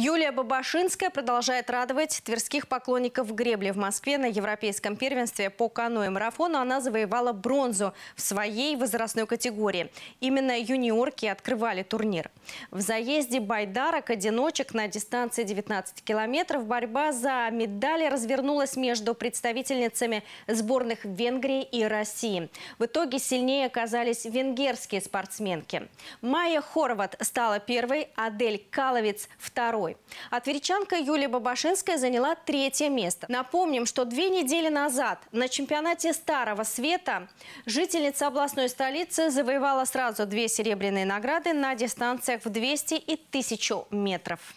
Юлия Бабашинская продолжает радовать тверских поклонников гребли. В Москве на европейском первенстве по каноэ-марафону она завоевала бронзу в своей возрастной категории. Именно юниорки открывали турнир. В заезде байдарок одиночек на дистанции 19 километров борьба за медали развернулась между представительницами сборных Венгрии и России. В итоге сильнее оказались венгерские спортсменки. Майя Хорват стала первой, Адель Каловец – второй. Москвой. А Юлия Бабашинская заняла третье место. Напомним, что две недели назад на чемпионате Старого Света жительница областной столицы завоевала сразу две серебряные награды на дистанциях в 200 и 1000 метров.